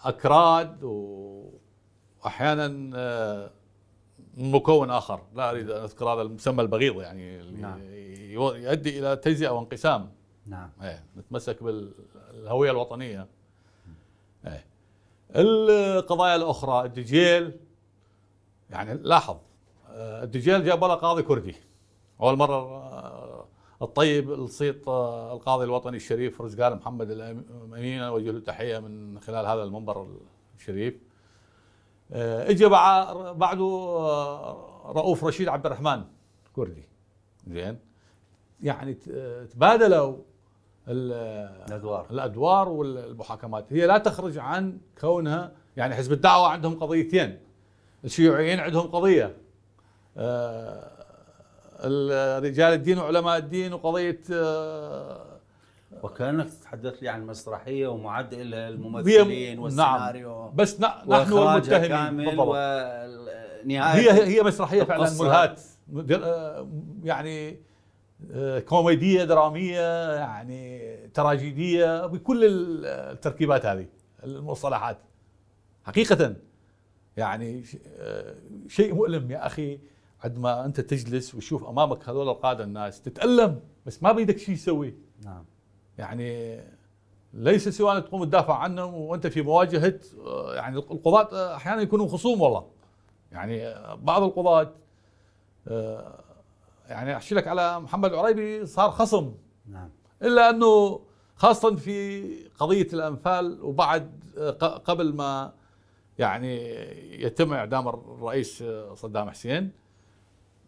أكراد وأحيانا آه، مكون اخر لا اريد ان اذكر هذا المسمى البغيض يعني نعم. يؤدي الى تجزئه وانقسام نعم ايه نتمسك بالهويه الوطنيه ايه القضايا الاخرى الدجيل يعني لاحظ آه، الدجيل جابوا له قاضي كردي اول مره آه، الطيب الصيت آه، القاضي الوطني الشريف رزقان محمد الامين اوجه له تحيه من خلال هذا المنبر الشريف آه، اجى بعده آه، رؤوف رشيد عبد الرحمن كردي زين يعني آه، تبادلوا الادوار الادوار والمحاكمات هي لا تخرج عن كونها يعني حزب الدعوه عندهم قضيتين الشيوعيين عندهم قضيه رجال الدين وعلماء الدين وقضيه وكانك تتحدث لي عن مسرحيه ومعد الى الممثلين نعم. والسيناريو نعم بس نحن المتهمين بالضبط ونهايه هي هي مسرحيه فعلا ملهات آه، يعني آه، كوميديه دراميه يعني تراجيديه بكل التركيبات هذه المصطلحات حقيقه يعني آه، شيء مؤلم يا اخي عندما انت تجلس وتشوف امامك هذول القاده الناس تتالم بس ما بيدك شيء تسوي نعم يعني ليس سوى ان تقوم تدافع عنه وانت في مواجهه آه، يعني القضاة احيانا يكونوا خصوم والله يعني بعض القضاة آه، يعني احكي لك على محمد العريبي صار خصم نعم الا انه خاصه في قضيه الانفال وبعد آه، قبل ما يعني يتم اعدام الرئيس صدام حسين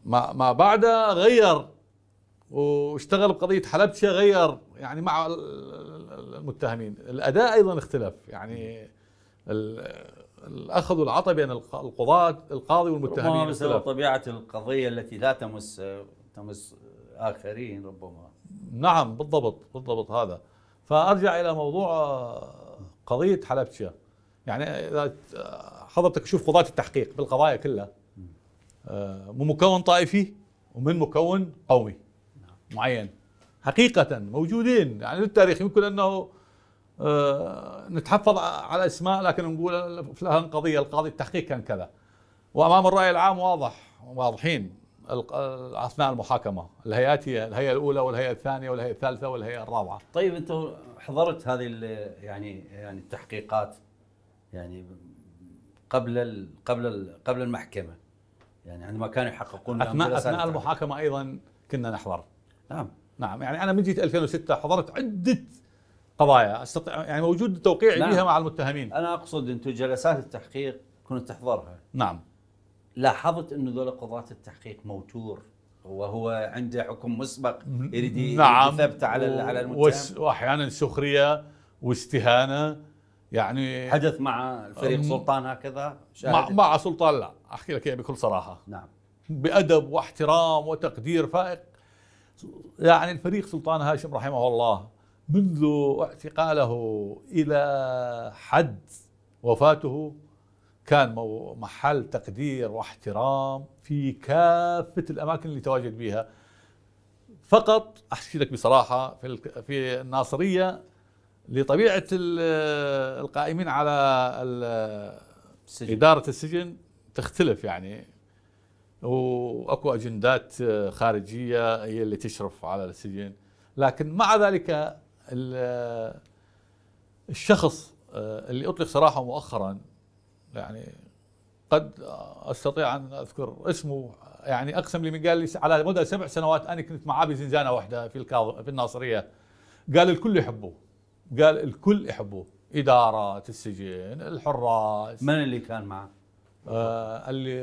ما ما بعده غير واشتغل بقضيه حلبشه غير يعني مع المتهمين الاداء ايضا اختلف يعني الاخذ والعطاء بين القضاة القاضي والمتهمين ربما بسبب طبيعه القضيه التي لا تمس تمس اخرين ربما نعم بالضبط بالضبط هذا فارجع الى موضوع آه، قضيه حلبشه يعني اذا حضرتك تشوف قضاة التحقيق بالقضايا كلها من آه، مكون طائفي ومن مكون قومي معين حقيقة موجودين يعني للتاريخ يمكن أنه آه، نتحفظ على اسماء لكن نقول فلان قضية القاضي التحقيق كان كذا وأمام الرأي العام واضح واضحين اثناء المحاكمه الهيئات هي الهيئه الاولى والهيئه الثانيه والهيئه الثالثه والهيئه الرابعه طيب انت حضرت هذه يعني يعني التحقيقات يعني قبل الـ قبل الـ قبل المحكمه يعني عندما كانوا يحققون اثناء اثناء المحاكمه ايضا كنا نحضر نعم نعم يعني انا من جيت 2006 حضرت عده قضايا استطيع يعني موجود توقيعي نعم. بها مع المتهمين انا اقصد انتم جلسات التحقيق كنت تحضرها نعم لاحظت انه ذول قضاة التحقيق موتور وهو عنده حكم مسبق يريد نعم يثبت على على المتهم واحيانا سخريه واستهانه يعني حدث مع الفريق سلطان هكذا مع, مع سلطان لا احكي لك بكل صراحه نعم بادب واحترام وتقدير فائق يعني الفريق سلطان هاشم رحمه الله منذ اعتقاله الى حد وفاته كان محل تقدير واحترام في كافه الاماكن اللي تواجد بها فقط احكي لك بصراحه في في الناصريه لطبيعه القائمين على السجن. اداره السجن تختلف يعني واكو اجندات آه، خارجيه هي اللي تشرف على السجن لكن مع ذلك آه، الشخص آه، اللي اطلق سراحه مؤخرا يعني قد استطيع ان اذكر اسمه يعني اقسم لي من قال لي على مدى سبع سنوات انا كنت معاه بزنزانه واحده في في الناصريه قال الكل يحبه قال الكل يحبوه إدارة السجن الحراس من اللي كان معه؟ آه اللي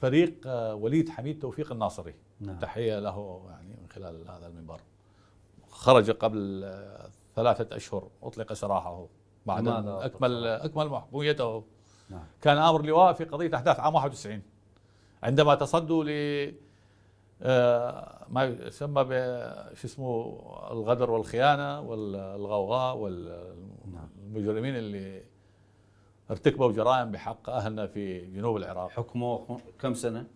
فريق آه، وليد حميد توفيق الناصري نعم. تحية له يعني من خلال هذا المنبر خرج قبل آه، ثلاثة أشهر أطلق سراحه بعد أن أكمل أكمل محمويته نعم. كان آمر لواء في قضية أحداث عام 91 عندما تصدوا ل آه، ما يسمى ب شو اسمه الغدر والخيانه والغوغاء والمجرمين نعم. اللي ارتكبوا جرائم بحق اهلنا في جنوب العراق حكموا كم سنه؟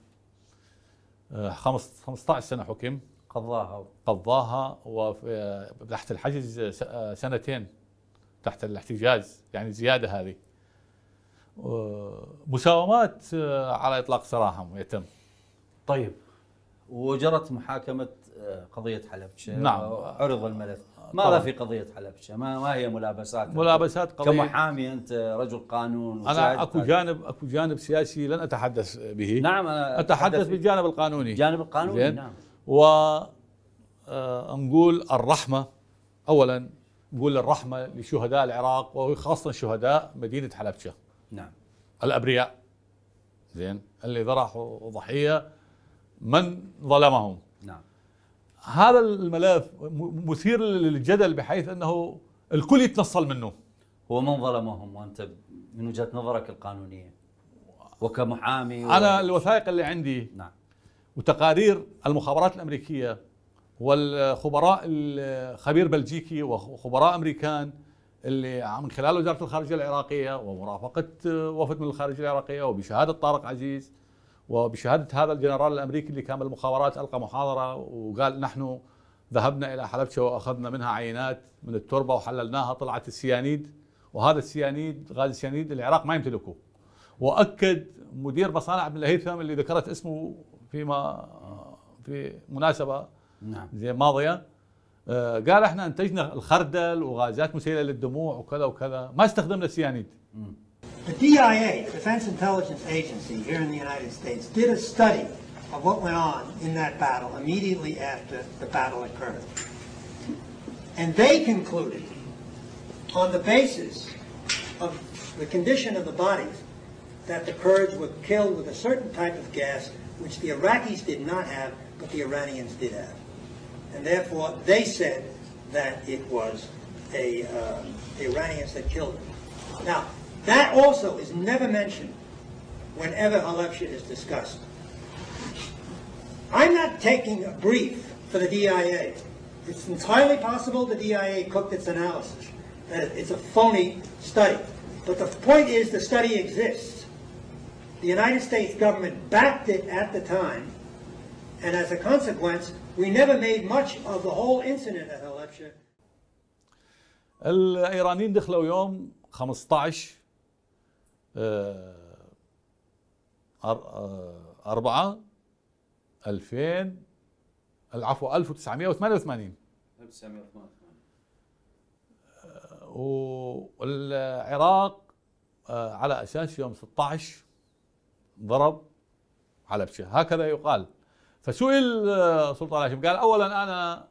15 آه، سنه حكم قضاها قضاها آه، تحت الحجز آه، سنتين تحت الاحتجاز يعني زياده هذه مساومات على اطلاق سراحهم يتم طيب وجرت محاكمه قضيه حلب نعم عرض الملف ماذا في قضيه حلبشه؟ ما, ما هي ملابسات ملابسات قضيه كمحامي انت رجل قانون انا اكو جانب اكو جانب سياسي لن اتحدث به نعم انا اتحدث بالجانب القانوني الجانب القانوني نعم و آه، نقول الرحمه اولا نقول الرحمه لشهداء العراق وخاصه شهداء مدينه حلبشه نعم الابرياء زين اللي ضرحوا ضحيه من ظلمهم هذا الملف مثير للجدل بحيث انه الكل يتنصل منه هو من ظلمهم وانت من وجهه نظرك القانونيه وكمحامي و... انا الوثائق اللي عندي نعم وتقارير المخابرات الامريكيه والخبراء الخبير بلجيكي وخبراء امريكان اللي من خلال وزاره الخارجيه العراقيه ومرافقه وفد من الخارجيه العراقيه وبشهاده طارق عزيز وبشهاده هذا الجنرال الامريكي اللي كان بالمخابرات القى محاضره وقال نحن ذهبنا الى حلبشه واخذنا منها عينات من التربه وحللناها طلعت السيانيد وهذا السيانيد غاز السيانيد العراق ما يمتلكه واكد مدير مصانع ابن الهيثم اللي ذكرت اسمه فيما في مناسبه نعم زي ماضيه آه، قال احنا انتجنا الخردل وغازات مسيله للدموع وكذا وكذا ما استخدمنا السيانيد The DIA, Defense Intelligence Agency here in the United States, did a study of what went on in that battle immediately after the battle occurred. And they concluded, on the basis of the condition of the bodies, that the Kurds were killed with a certain type of gas which the Iraqis did not have, but the Iranians did have. And therefore, they said that it was a, uh, Iranians that killed them. Now, that also is never mentioned whenever Halabja is discussed. I'm not taking a brief for the DIA. It's entirely possible the DIA cooked its analysis. that It's a phony study. But the point is the study exists. The United States government backed it at the time, and as a consequence, we never made much of the whole incident at Halabja. الايرانيين دخلوا يوم 15 4 2000 العفو 1988 1988 والعراق آه، على اساس يوم 16 ضرب بشه هكذا يقال فسئل آه، سلطان هاشم قال اولا انا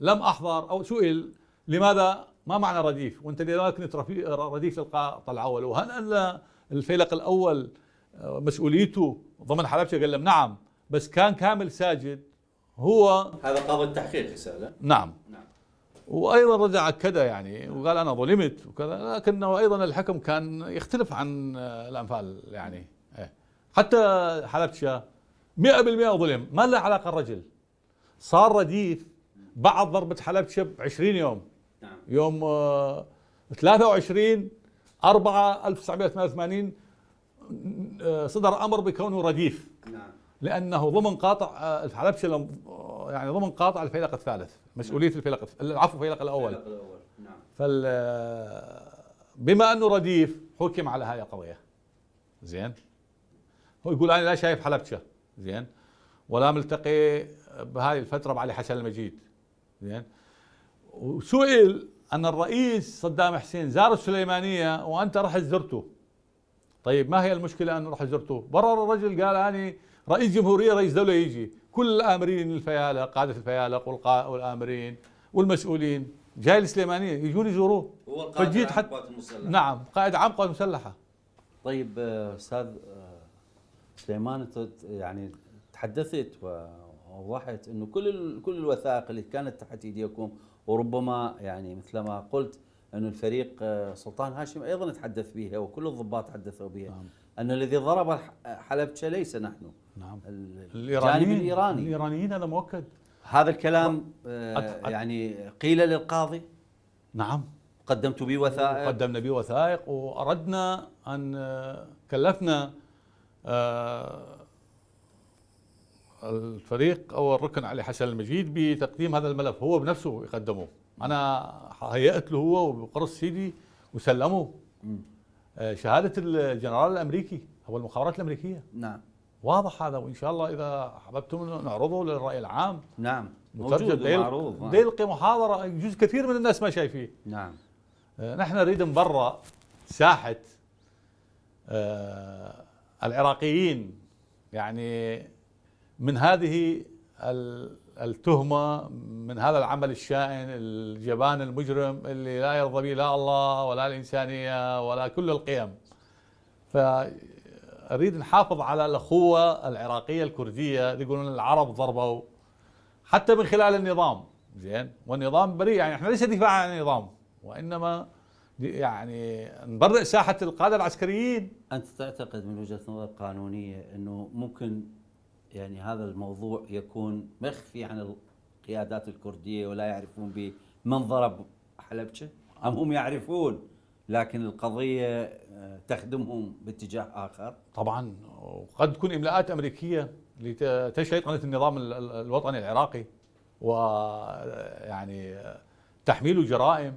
لم احضر او سئل لماذا ما معنى رديف وانت لذلك كنت رديف للقاء طلعوا له ان الفيلق الاول آه، مسؤوليته ضمن حلبشه قال لهم نعم بس كان كامل ساجد هو هذا قاضي التحقيق رساله نعم نعم وايضا رجع اكدها يعني وقال انا ظلمت وكذا لكنه ايضا الحكم كان يختلف عن آه، الانفال يعني إيه. حتى حلبشه 100% ظلم ما له علاقه الرجل صار رديف بعد ضربه حلبشه ب 20 يوم نعم. يوم 23 آه، 4 1988 آه، صدر امر بكونه رديف نعم لانه ضمن قاطع الحلبشه آه، يعني ضمن قاطع الفيلق الثالث مسؤوليه نعم. الفيلق العفو الفيلق الاول الفيلق الاول نعم فال بما انه رديف حكم على هاي القضيه زين هو يقول انا لا شايف حلبشه زين ولا ملتقي بهاي الفتره بعلي حسن المجيد زين وسئل أن الرئيس صدام حسين زار السليمانية وأنت رحت زرته طيب ما هي المشكلة أن رحت زرته برر الرجل قال اني رئيس جمهورية رئيس دولة يجي كل الآمرين الفيالق قادة الفيالق والآمرين والمسؤولين جاي السليمانية يجون يزوروه هو القائد فجيت المسلحه. نعم قائد عام قوات مسلحة طيب آه، أستاذ آه، سليمان أنت يعني تحدثت ووضحت أنه كل كل الوثائق اللي كانت تحت إيديكم وربما يعني مثل ما قلت أن الفريق آه، سلطان هاشم أيضا تحدث بها وكل الضباط تحدثوا بها نعم. أن الذي ضرب حلبشة ليس نحن نعم الجانب الإيراني الإيرانيين هذا مؤكد هذا الكلام أت... آه، يعني قيل للقاضي نعم قدمت به وثائق قدمنا به وثائق وأردنا أن آه، كلفنا الفريق او الركن علي حسن المجيد بتقديم هذا الملف هو بنفسه يقدمه انا هيأت له هو وبقرص سيدي وسلمه آه، شهاده الجنرال الامريكي هو المخابرات الامريكيه نعم واضح هذا وان شاء الله اذا حببتم نعرضه للراي العام نعم موجود معروض نعم. يلقي محاضره جزء كثير من الناس ما شايفيه نعم آه، نحن نريد برا ساحه آه، العراقيين يعني من هذه التهمة من هذا العمل الشائن الجبان المجرم اللي لا يرضى به لا الله ولا الإنسانية ولا كل القيم فأريد نحافظ على الأخوة العراقية الكردية يقولون العرب ضربوا حتى من خلال النظام زين والنظام بريء يعني احنا ليس دفاع عن النظام وإنما يعني نبرئ ساحة القادة العسكريين أنت تعتقد من وجهة نظر قانونية أنه ممكن يعني هذا الموضوع يكون مخفي عن القيادات الكرديه ولا يعرفون بمن ضرب حلبشه ام هم يعرفون لكن القضيه آه، تخدمهم باتجاه اخر طبعا وقد تكون املاءات امريكيه لتشيطنه النظام الوطني العراقي ويعني آه، آه، تحميل جرائم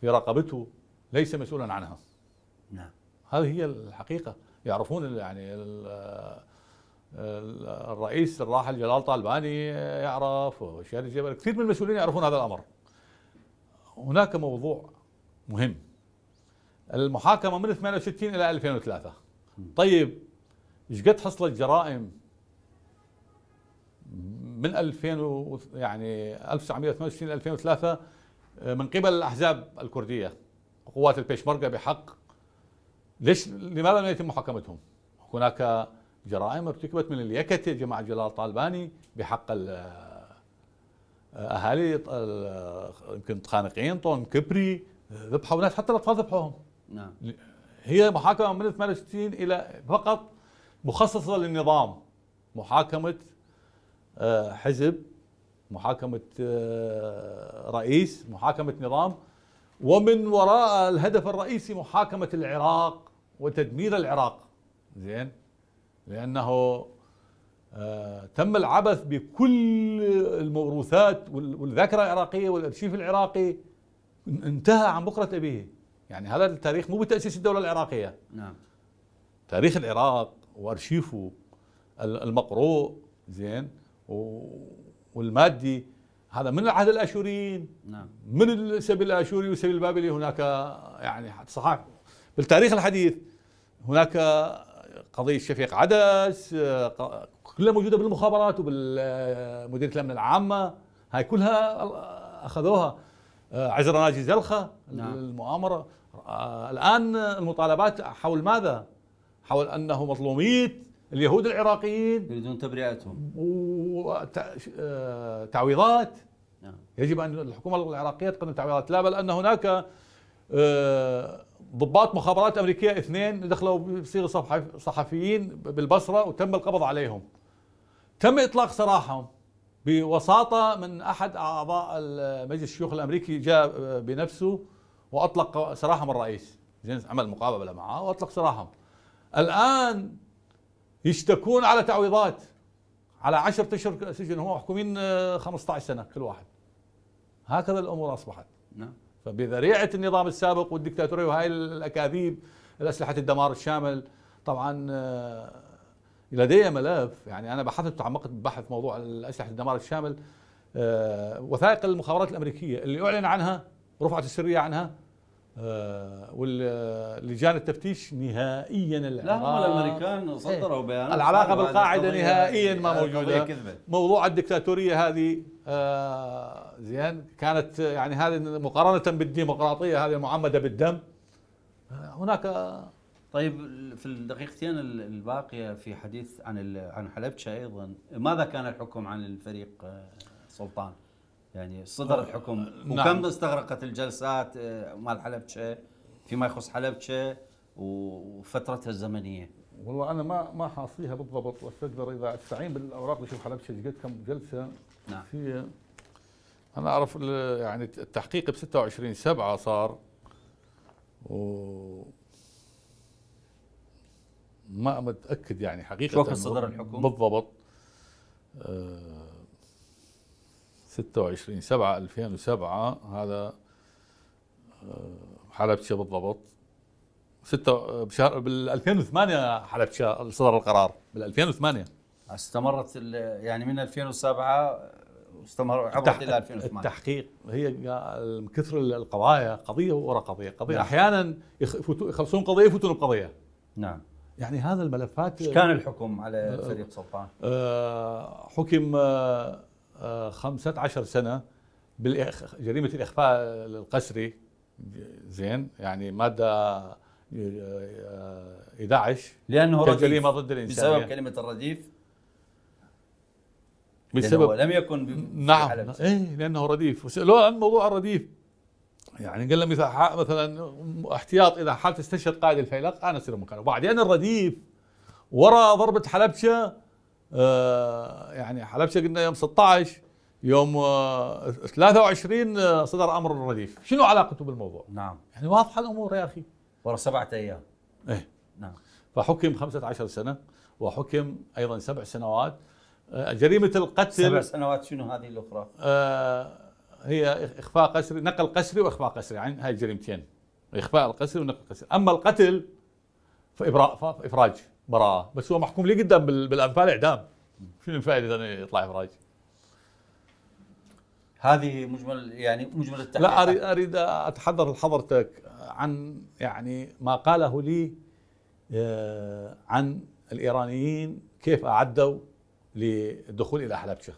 في رقبته ليس مسؤولا عنها نعم هذه هي الحقيقه يعرفون يعني آه، الرئيس الراحل جلال طالباني آه، يعرف وشاري جبل كثير من المسؤولين يعرفون هذا الامر هناك موضوع مهم المحاكمه من 68 الى 2003 طيب ايش قد حصلت جرائم من 2000 يعني 1968 الى 2003 آه، من قبل الاحزاب الكرديه قوات البيشمركه بحق ليش لماذا لم يتم محاكمتهم؟ هناك جرائم ارتكبت من اليكتي جماعة جلال طالباني بحق أهالي يمكن خانقين طون كبري ذبحوا ناس حتى الأطفال ذبحوهم نعم هي محاكمة من 68 إلى فقط مخصصة للنظام محاكمة آه، حزب محاكمة آه، رئيس محاكمة نظام ومن وراء الهدف الرئيسي محاكمة العراق وتدمير العراق زين لأنه آه، تم العبث بكل الموروثات والذاكرة العراقية والأرشيف العراقي انتهى عن بكرة أبيه يعني هذا التاريخ مو بتأسيس الدولة العراقية نعم تاريخ العراق وأرشيفه المقروء زين والمادي هذا من العهد الاشوريين نعم من السبي الاشوري والسبي البابلي هناك يعني صحاح بالتاريخ الحديث هناك قضيه شفيق عدس آه، كلها موجوده بالمخابرات وبالمديريه الامن العامه هاي كلها اخذوها آه، عزر ناجي زلخه نعم. المؤامره آه، الان المطالبات حول ماذا؟ حول انه مظلوميه اليهود العراقيين يريدون تبرئتهم وتعويضات نعم. يجب ان الحكومه العراقيه تقدم تعويضات لا بل ان هناك ضباط مخابرات امريكيه اثنين دخلوا بصيغه صحفيين بالبصره وتم القبض عليهم. تم اطلاق سراحهم بوساطه من احد اعضاء مجلس الشيوخ الامريكي جاء بنفسه واطلق سراحهم الرئيس. جنس عمل مقابله معه واطلق سراحهم. الان يشتكون على تعويضات على 10 اشهر سجن هو محكومين 15 سنه كل واحد. هكذا الامور اصبحت. نعم. فبذريعه النظام السابق والدكتاتوريه وهاي الاكاذيب الاسلحه الدمار الشامل طبعا آه، لدي ملف يعني انا بحثت وتعمقت ببحث موضوع الاسلحه الدمار الشامل آه، وثائق المخابرات الامريكيه اللي اعلن عنها رفعت السريه عنها آه، واللجان التفتيش نهائيا العراق لا هم الامريكان إيه. صدروا بيانات العلاقه بالقاعده نهائيا ما موجوده موضوع الدكتاتوريه هذه زين كانت يعني هذه مقارنه بالديمقراطيه هذه المعمده بالدم هناك طيب في الدقيقتين الباقيه في حديث عن عن حلبشه ايضا ماذا كان الحكم عن الفريق آه، سلطان؟ يعني صدر آه، الحكم نعم. وكم نعم. استغرقت الجلسات آه، مال حلبشه فيما يخص حلبشه وفترتها الزمنيه؟ والله انا ما ما حاصيها بالضبط بس اقدر اذا استعين بالاوراق بشوف حلبشه قد كم جلسه نعم في انا اعرف يعني التحقيق ب 26 7 صار و ما متاكد يعني حقيقه وقت صدر الحكم بالضبط آه 26 7 2007 هذا آه، حلبشه بالضبط ستة آه، بشهر بال 2008 حلبشه صدر القرار بال 2008 استمرت يعني من 2007 واستمر عبرت الى 2008 التحقيق هي كثر القضايا قضيه ورا قضيه، قضيه نعم. احيانا يخلصون قضيه يفوتون بقضيه. نعم يعني هذا الملفات ايش كان الحكم على آه، فريق سلطان؟ آه، حكم 15 آه، سنه بجريمه الاخفاء القسري زين يعني ماده 11 لانه جريمه ضد الانسانيه بسبب كلمه الرديف بسبب لم يكن نعم ايه لانه رديف لو عن موضوع الرديف يعني قال لهم اذا مثلا احتياط اذا حالة استشهد قائد الفيلق انا اصير مكانه وبعدين الرديف وراء ضربه حلبشه آه يعني حلبشه قلنا يوم 16 يوم آه 23 آه، صدر امر الرديف شنو علاقته بالموضوع نعم يعني واضحه الامور يا اخي ورا سبعه ايام ايه نعم فحكم 15 سنه وحكم ايضا سبع سنوات آه، جريمه القتل سبع سنوات شنو هذه الاخرى؟ آه، هي اخفاء قسري نقل قسري واخفاء قسري يعني هاي الجريمتين اخفاء القسري ونقل القسري اما القتل فإبراء فافراج براءه بس هو محكوم لي قدام بالانفال اعدام شنو الفائده اذا يطلع افراج؟ هذه مجمل يعني مجمل التحقيق لا اريد اريد اتحضر لحضرتك عن يعني ما قاله لي آه، عن الايرانيين كيف اعدوا للدخول الى حلبشة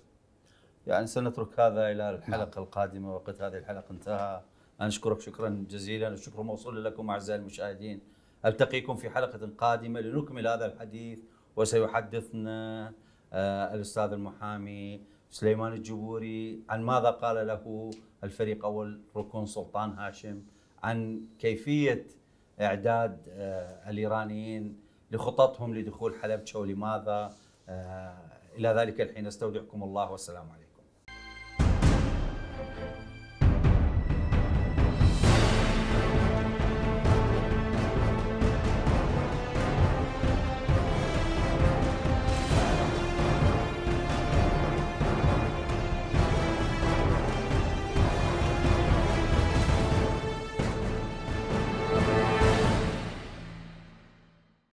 يعني سنترك هذا الى نعم. الحلقه نعم. القادمه وقت هذه الحلقه انتهى انا اشكرك شكرا جزيلا والشكر موصول لكم اعزائي المشاهدين التقيكم في حلقه قادمه لنكمل هذا الحديث وسيحدثنا آه، الاستاذ المحامي سليمان الجبوري عن ماذا قال له الفريق اول ركن سلطان هاشم عن كيفيه اعداد آه، الايرانيين لخططهم لدخول حلبشه ولماذا آه، إلى ذلك الحين استودعكم الله والسلام عليكم